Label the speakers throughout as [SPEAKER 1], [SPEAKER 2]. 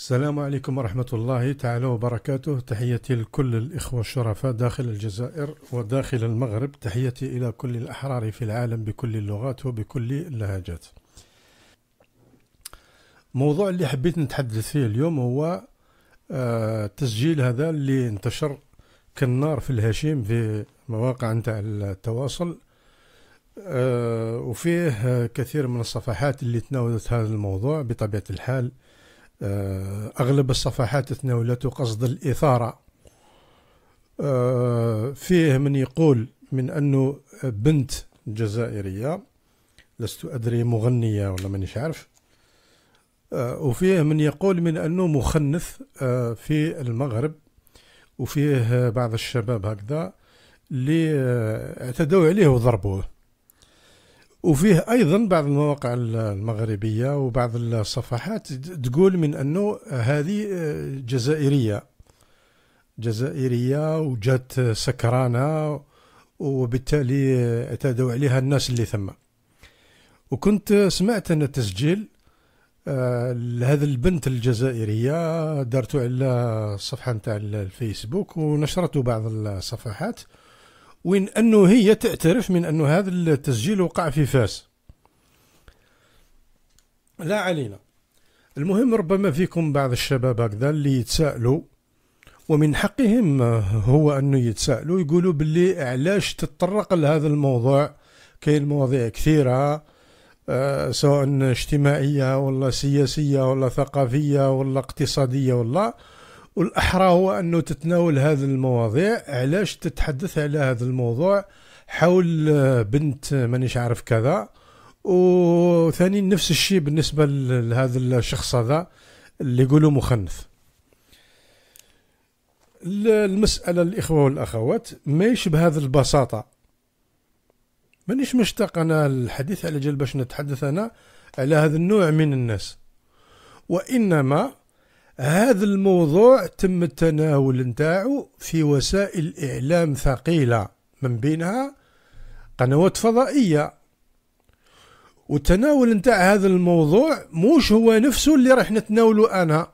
[SPEAKER 1] السلام عليكم ورحمة الله تعالى وبركاته تحيتي لكل الإخوة الشرفاء داخل الجزائر وداخل المغرب تحيتي إلى كل الأحرار في العالم بكل اللغات وبكل اللهجات موضوع اللي حبيت نتحدث فيه اليوم هو التسجيل آه، هذا اللي انتشر كالنار في الهشيم في مواقع نتاع التواصل آه، وفيه كثير من الصفحات اللي تناولت هذا الموضوع بطبيعة الحال آه، أغلب الصفحات تناولته قصد الإثارة آه، فيه من يقول من أنه بنت جزائرية لست أدري مغنية ولا مانيش عارف آه، وفيه من يقول من أنه مخنث في المغرب وفيه بعض الشباب هكذا اللي اعتدوا عليه وضربوه وفيه ايضا بعض المواقع المغربيه وبعض الصفحات تقول من انه هذه آه، جزائريه جزائريه وجات سكرانه وبالتالي آه، اعتادوا عليها الناس اللي ثم وكنت سمعت ان تسجيل آه، لهذا البنت الجزائريه دارته على الصفحه نتاع الفيسبوك ونشرته بعض الصفحات وين أنه هي تعترف من أنه هذا التسجيل وقع في فاس لا علينا المهم ربما فيكم بعض الشباب هكذا اللي يتساءلوا ومن حقهم هو أنه يتساءلوا يقولوا باللي علاش تتطرق لهذا الموضوع كاين مواضيع كثيرة آه، سواء اجتماعية ولا سياسية ولا ثقافية ولا اقتصادية ولا والأحرى هو أنه تتناول هذه المواضيع علاش تتحدث على هذا الموضوع حول بنت مانيش عارف كذا وثاني نفس الشيء بالنسبة لهذا الشخص هذا اللي يقولوا مخنث المسألة الإخوة والأخوات ماهيش بهذه البساطة مانيش مشتاق أنا الحديث على جال باش نتحدث أنا على هذا النوع من الناس وإنما هذا الموضوع تم التناول نتاعو في وسائل إعلام ثقيلة من بينها قنوات فضائية والتناول نتاع هذا الموضوع موش هو نفسه اللي راح نتناولو أنا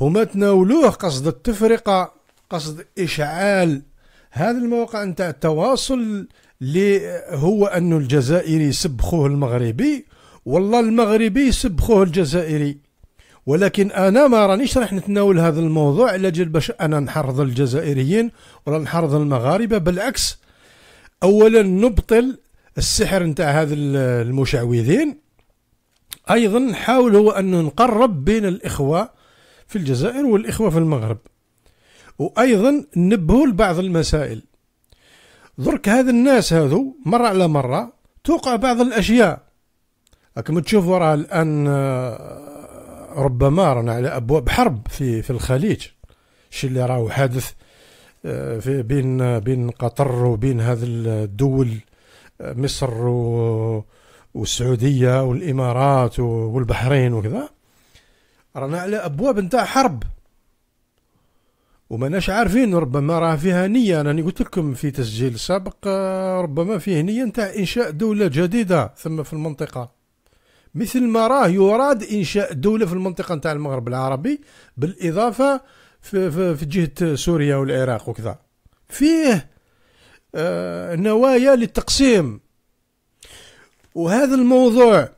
[SPEAKER 1] هما تناولوه قصد التفرقة قصد إشعال هذا الموقع نتاع التواصل اللي هو أنه الجزائري سبخوه المغربي والله المغربي سبخوه الجزائري ولكن انا ما رانيش راح نتناول هذا الموضوع على جل باش انا نحرض الجزائريين ولا نحرض المغاربه بالعكس اولا نبطل السحر نتاع هذا المشعوذين ايضا نحاول هو ان نقرب بين الاخوه في الجزائر والاخوه في المغرب وايضا نبهوا لبعض المسائل درك هذا الناس هذو مره على مره توقع بعض الاشياء راكم تشوفوا راه الان آه، ربما رانا على ابواب حرب في في الخليج الشيء اللي راهو حادث آه، في بين بين قطر وبين هذه الدول آه، مصر والسعوديه والامارات والبحرين وكذا رانا على ابواب نتاع حرب وماناش عارفين ربما راه فيها نيه راني قلت لكم في تسجيل سابق آه، ربما فيه نيه نتاع انشاء دوله جديده ثم في المنطقه مثل ما راه يراد انشاء دوله في المنطقه نتاع المغرب العربي بالاضافه في, في, في جهه سوريا والعراق وكذا فيه آه، نوايا للتقسيم وهذا الموضوع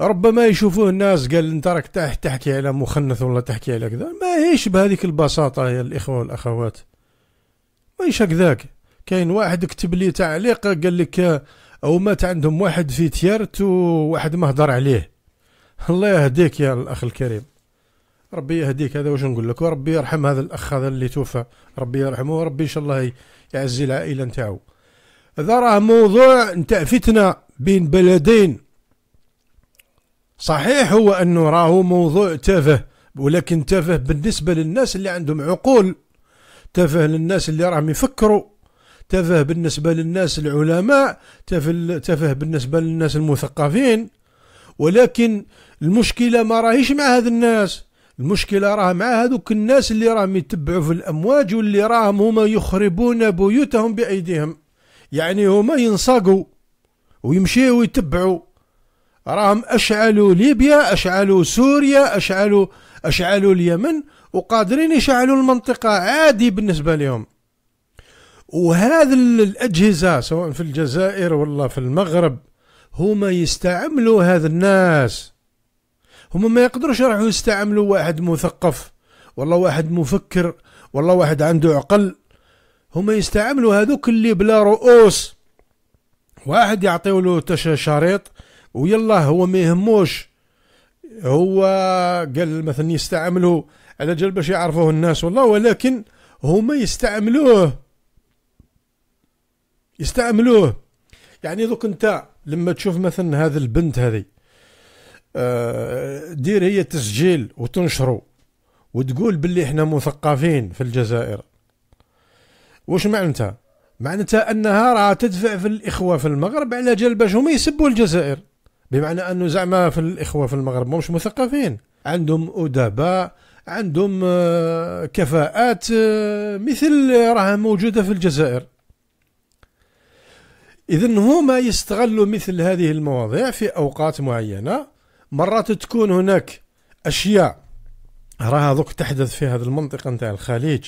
[SPEAKER 1] ربما يشوفوه الناس قال انت راك تحكي على مخنث ولا تحكي على كذا ما هيش بهذيك البساطه يا الاخوه والاخوات ماهيش هكذاك كاين واحد كتب لي تعليق قال لك او مات عندهم واحد في تيارت وواحد ما هضر عليه الله يهديك يا الاخ الكريم ربي يهديك هذا واش نقول لك وربي يرحم هذا الاخ هذا اللي توفى ربي يرحمه وربي ان شاء الله يعزي العائله نتاعو هذا راه موضوع نتاع فتنه بين بلدين صحيح هو انه راهو موضوع تافه ولكن تافه بالنسبه للناس اللي عندهم عقول تافه للناس اللي راهم يفكروا تفه بالنسبة للناس العلماء تفه بالنسبة للناس المثقفين ولكن المشكلة ما راهيش مع هذا الناس المشكلة راه مع هذوك الناس اللي راهم يتبعوا في الأمواج واللي راهم هما يخربون بيوتهم بأيديهم يعني هما ينصقوا ويمشيوا ويتبعوا راهم أشعلوا ليبيا أشعلوا سوريا أشعلوا أشعلوا اليمن وقادرين يشعلوا المنطقة عادي بالنسبة لهم وهذه الأجهزة سواء في الجزائر ولا في المغرب هما يستعملوا هذا الناس هما ما يقدروش يروحوا يستعملوا واحد مثقف والله واحد مفكر والله واحد عنده عقل هما يستعملوا هذوك اللي بلا رؤوس واحد يعطيه له شريط ويلا هو ما يهموش هو قال مثلا يستعملوا على جل باش يعرفوه الناس والله ولكن هما يستعملوه يستعملوه يعني دوك انت لما تشوف مثلا هذه البنت هذه آه، دير هي تسجيل وتنشره وتقول باللي احنا مثقفين في الجزائر واش معناتها معناتها انها راه تدفع في الاخوه في المغرب على جال باش هما يسبوا الجزائر بمعنى انه زعما في الاخوه في المغرب مش مثقفين عندهم ادباء عندهم آه، كفاءات آه، مثل راها موجوده في الجزائر إذا هما يستغلوا مثل هذه المواضيع في أوقات معينة مرات تكون هناك أشياء راها دوك تحدث في هذه المنطقة نتاع الخليج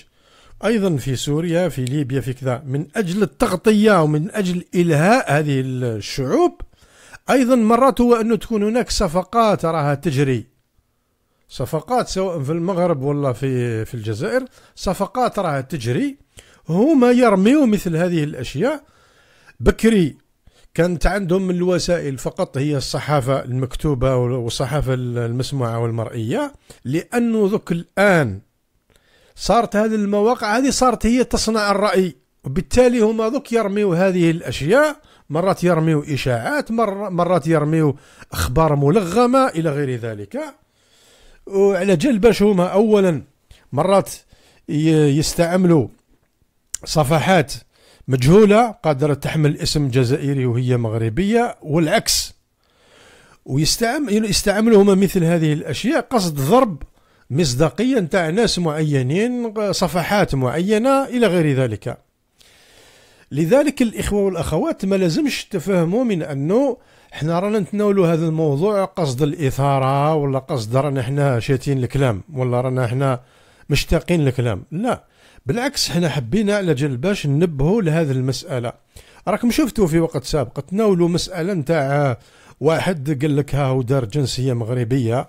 [SPEAKER 1] أيضا في سوريا في ليبيا في كذا من أجل التغطية ومن أجل إلهاء هذه الشعوب أيضا مرات هو أنه تكون هناك صفقات راها تجري صفقات سواء في المغرب ولا في في الجزائر صفقات راها تجري هما يرميو مثل هذه الأشياء بكري كانت عندهم من الوسائل فقط هي الصحافة المكتوبة والصحافة المسموعة والمرئية لأنه ذوك الآن صارت هذه المواقع هذه صارت هي تصنع الرأي وبالتالي هما ذوك يرميوا هذه الأشياء مرات يرميوا إشاعات مر مرات يرميوا أخبار ملغمة إلى غير ذلك وعلى جال باش هما أولا مرات يستعملوا صفحات مجهولة قادرة تحمل اسم جزائري وهي مغربية والعكس ويستعملوا هما مثل هذه الأشياء قصد ضرب مصداقية نتاع ناس معينين صفحات معينة إلى غير ذلك لذلك الإخوة والأخوات ما لازمش تفهموا من أنه احنا رانا نتناولوا هذا الموضوع قصد الإثارة ولا قصد رانا احنا شاتين الكلام ولا رانا احنا مشتاقين الكلام لا بالعكس حنا حبينا على جال باش ننبهوا لهذه المساله راكم شفتوا في وقت سابق تناولوا مساله نتاع واحد قال لك ها دار جنسيه مغربيه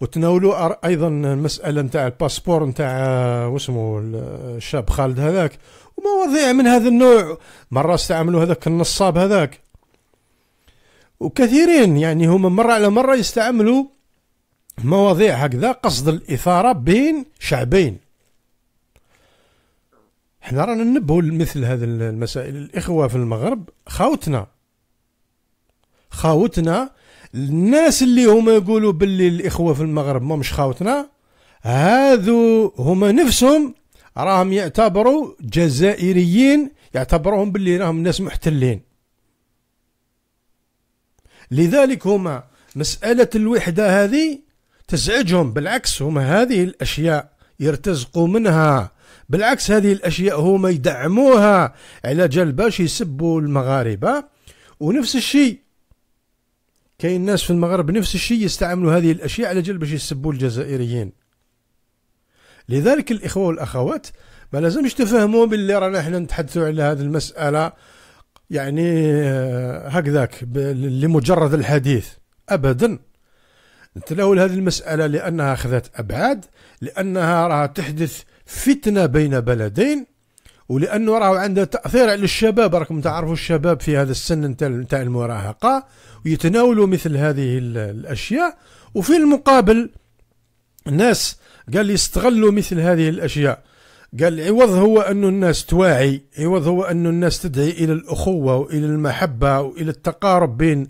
[SPEAKER 1] وتناولوا ايضا المساله نتاع الباسبور نتاع واسمو الشاب خالد هذاك ومواضيع من هذا النوع مره استعملوا هذاك النصاب هذاك وكثيرين يعني هما مره على مره يستعملوا مواضيع هكذا قصد الاثاره بين شعبين حنا رانا ننبهوا لمثل هذه المسائل الاخوه في المغرب خاوتنا خاوتنا الناس اللي هما يقولوا باللي الاخوه في المغرب ما مش خاوتنا هذو هما نفسهم راهم يعتبروا جزائريين يعتبروهم باللي راهم ناس محتلين لذلك هما مسألة الوحدة هذه تزعجهم بالعكس هما هذه الأشياء يرتزقوا منها بالعكس هذه الاشياء هما يدعموها على جال باش يسبوا المغاربه ونفس الشيء كاين ناس في المغرب نفس الشيء يستعملوا هذه الاشياء على جال باش يسبوا الجزائريين لذلك الاخوه والاخوات ما لازمش تفهموا باللي رانا احنا نتحدثوا على هذه المساله يعني آه، هكذاك لمجرد الحديث ابدا نتناول هذه المساله لانها اخذت ابعاد لانها راها تحدث فتنه بين بلدين ولانه راه عنده تاثير على الشباب راكم تعرفوا الشباب في هذا السن نتاع المراهقه ويتناولوا مثل هذه الاشياء وفي المقابل الناس قال يستغلوا مثل هذه الاشياء قال عوض هو أن الناس تواعي عوض هو أن الناس تدعي إلى الأخوة وإلى المحبة وإلى التقارب بين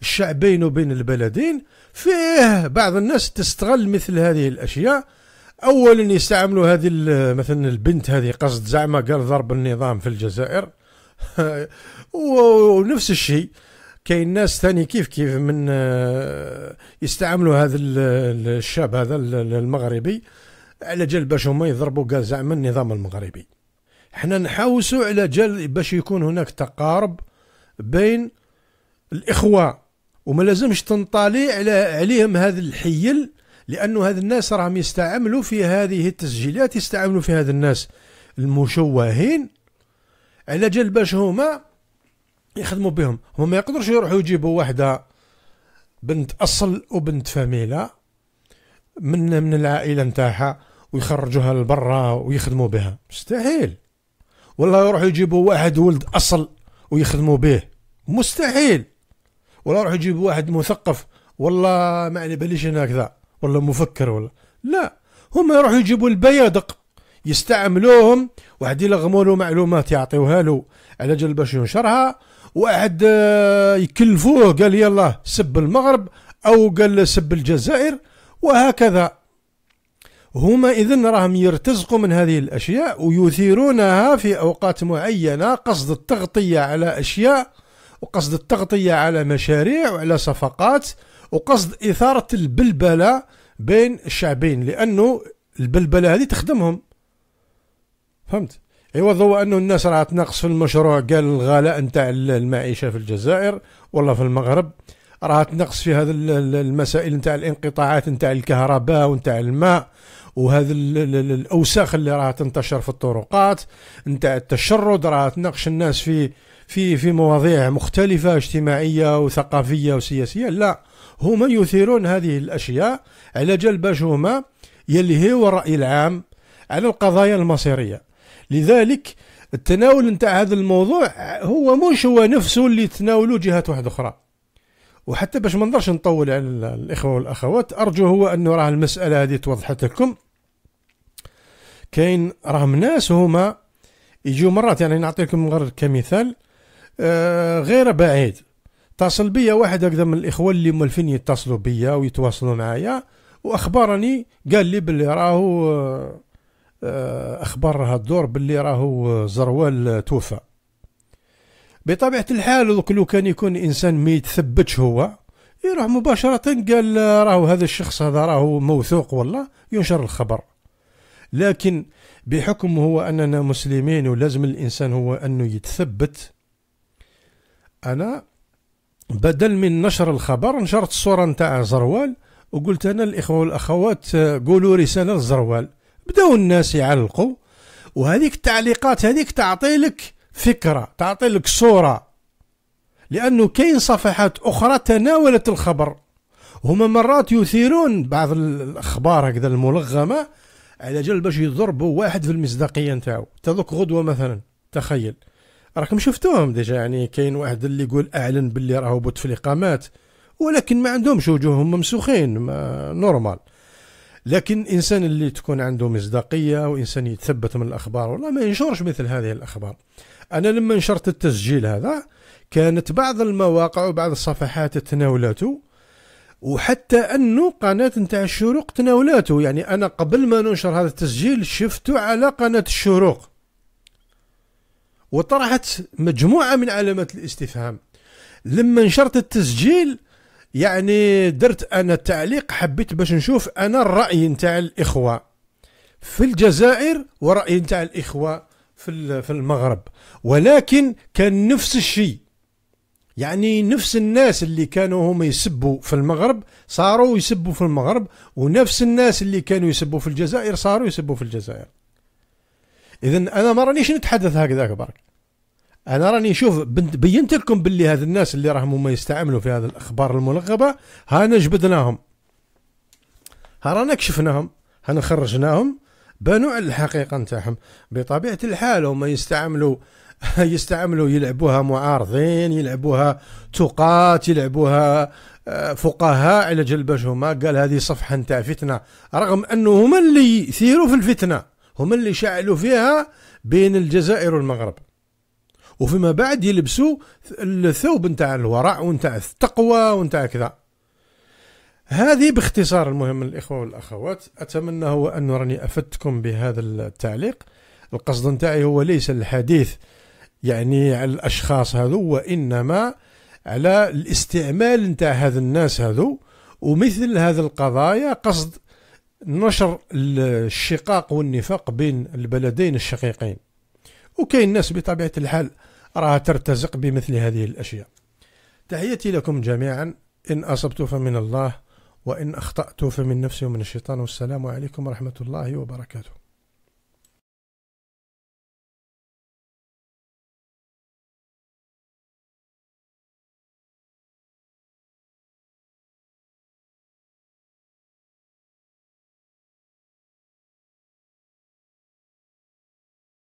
[SPEAKER 1] الشعبين وبين البلدين فيه بعض الناس تستغل مثل هذه الأشياء اولا يستعملوا هذه مثلا البنت هذه قصد زعما قال ضرب النظام في الجزائر ونفس الشيء كاين ناس ثاني كيف كيف من آه، يستعملوا هذا الشاب هذا المغربي على جال باش هما يضربوا قال زعما النظام المغربي حنا نحاوسوا على جال باش يكون هناك تقارب بين الاخوه وما لازمش تنطالي على عليهم هذا الحيل لانه هاد الناس راهم يستعملوا في هذه التسجيلات يستعملوا في هاد الناس المشوهين على جال باش هما يخدموا بهم هما ما يقدروش يروحوا يجيبوا واحده بنت اصل وبنت فاميلا من من العائله نتاعها ويخرجوها لبرا ويخدموا بها مستحيل ولا يروحوا يجيبوا واحد ولد اصل ويخدموا به مستحيل ولا يروحوا يجيبوا واحد مثقف والله ما على باليش انا هكذا ولا مفكر ولا لا هم يروحوا يجيبوا البيادق يستعملوهم واحد يلغموا له معلومات يعطيوها له على جال باش ينشرها واحد آه، يكلفوه قال يلا سب المغرب او قال سب الجزائر وهكذا هما اذا راهم يرتزقوا من هذه الاشياء ويثيرونها في اوقات معينه قصد التغطيه على اشياء وقصد التغطيه على مشاريع وعلى صفقات وقصد إثارة البلبلة بين الشعبين لأنه البلبلة هذه تخدمهم فهمت هو أيوة، أنه الناس راه تنقص في المشروع قال الغلاء نتاع المعيشة في الجزائر ولا في المغرب راه تنقص في هذا المسائل نتاع الانقطاعات نتاع الكهرباء ونتاع الماء وهذا الاوساخ اللي راه تنتشر في الطرقات نتاع التشرد راه تناقش الناس في في في مواضيع مختلفه اجتماعيه وثقافيه وسياسيه لا هما يثيرون هذه الأشياء على جال باش هما يلهيو الرأي العام على القضايا المصيرية لذلك التناول نتاع هذا الموضوع هو مش هو نفسه اللي تناولوا جهات واحدة أخرى وحتى باش ما نضرش نطول على الإخوة والأخوات أرجو هو أنه راه المسألة هذه توضحت لكم كاين راهم ناس هما يجوا مرات يعني نعطيكم غير كمثال آه، غير بعيد اتصل بيا واحد هكذا من الاخوه اللي مولفين يتصلوا بيا ويتواصلوا معايا واخبرني قال لي باللي راهو آه، اخبار الدور باللي راهو آه، زروال آه، توفى بطبيعه الحال لو كان يكون انسان ما يتثبتش هو يروح مباشره قال راهو هذا الشخص هذا راهو موثوق والله ينشر الخبر لكن بحكم هو اننا مسلمين ولازم الانسان هو انه يتثبت انا بدل من نشر الخبر نشرت الصوره نتاع زروال وقلت انا الاخوه والاخوات آه، قولوا رساله لزروال بداو الناس يعلقوا وهذيك التعليقات هذيك تعطي لك فكره تعطي لك صوره لانه كاين صفحات اخرى تناولت الخبر هما مرات يثيرون بعض الاخبار هكذا الملغمه على جال باش يضربوا واحد في المصداقيه نتاعو تذوك غدوه مثلا تخيل راكم شفتوهم ديجا يعني كاين واحد اللي يقول اعلن باللي راهو بوتفليقه مات ولكن ما عندهمش وجوههم ممسوخين ما نورمال لكن الانسان اللي تكون عنده مصداقيه وانسان يتثبت من الاخبار والله ما ينشرش مثل هذه الاخبار انا لما نشرت التسجيل هذا كانت بعض المواقع وبعض الصفحات تناولته وحتى انه قناه نتاع الشروق تناولته يعني انا قبل ما ننشر هذا التسجيل شفته على قناه الشروق وطرحت مجموعة من علامات الاستفهام لما نشرت التسجيل يعني درت أنا التعليق حبيت باش نشوف أنا الرأي نتاع الإخوة في الجزائر ورأي نتاع الإخوة في في المغرب ولكن كان نفس الشيء يعني نفس الناس اللي كانوا هم يسبوا في المغرب صاروا يسبوا في المغرب ونفس الناس اللي كانوا يسبوا في الجزائر صاروا يسبوا في الجزائر اذا انا ما رانيش نتحدث هكذاك برك انا راني نشوف بينت لكم باللي هذ الناس اللي راهم هما يستعملوا في هذه الاخبار الملغبه هانا جبدناهم ها رانا كشفناهم هانا خرجناهم بانوا على الحقيقه نتاعهم بطبيعه الحال هما يستعملوا يستعملوا يلعبوها معارضين يلعبوها تقات يلعبوها آه، فقهاء على جل باش هما قال هذه صفحه نتاع فتنه رغم انه هما اللي يثيروا في الفتنه هم اللي شعلوا فيها بين الجزائر والمغرب وفيما بعد يلبسوا الثوب نتاع الورع ونتاع التقوى ونتاع كذا هذه باختصار المهم الإخوة والأخوات أتمنى هو أن راني أفدتكم بهذا التعليق القصد نتاعي هو ليس الحديث يعني على الأشخاص هذو وإنما على الاستعمال نتاع هذا الناس هذو ومثل هذه القضايا قصد نشر الشقاق والنفاق بين البلدين الشقيقين وكاين الناس بطبيعة الحال راها ترتزق بمثل هذه الأشياء تحياتي لكم جميعا إن أصبت فمن الله وإن أخطأت فمن نفسي ومن الشيطان والسلام عليكم ورحمة الله وبركاته